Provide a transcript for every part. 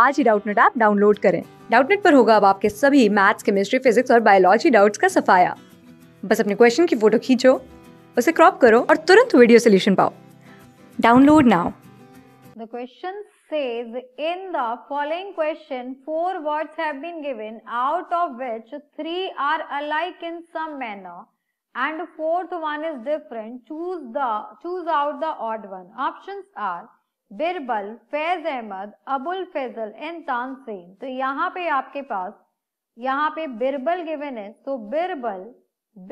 आज ही Doubtnut app download करें डाउटनेट पर होगा अब आपके सभी मैथ्स केमिस्ट्री फिजिक्स और बायोलॉजी डाउट्स का सफाया बस अपने क्वेश्चन की फोटो खींचो उसे क्रॉप करो और तुरंत वीडियो सोल्यूशन पाओ download now The question says in the following question four words have been given out of which three are alike in some manner and fourth one is different choose the choose out the odd one options are Birbal Faiz Ahmad Abul Faizal and Tansen तो यहाँ पे आपके पास यहाँ पे Birbal given है तो Birbal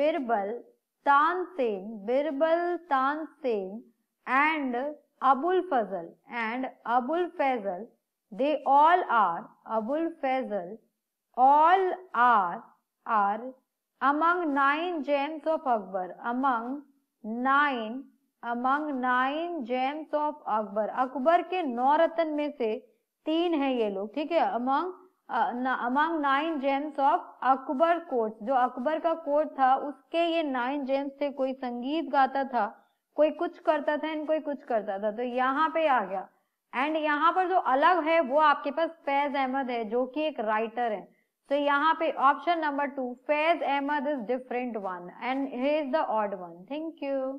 Birbal Tansen Birbal Tansen and Abul Fazal and Abul Faizal they all are Abul Faizal all are are among nine gems of Akbar among nine among nine gems of Akbar Akbar के नौ रतन में से तीन है ये लोग ठीक है among among nine gems of Akbar court जो अकबर का कोर्ट था उसके ये नाइन जेम्स थे कोई संगीत गाता था कोई कुछ करता था एंड कोई कुछ करता था तो यहाँ पे आ गया एंड यहाँ पर जो अलग है वो आपके पास फैज अहमद है जो कि एक राइटर है तो यहाँ पे option number two Faiz Ahmad is different one and he is the odd one thank you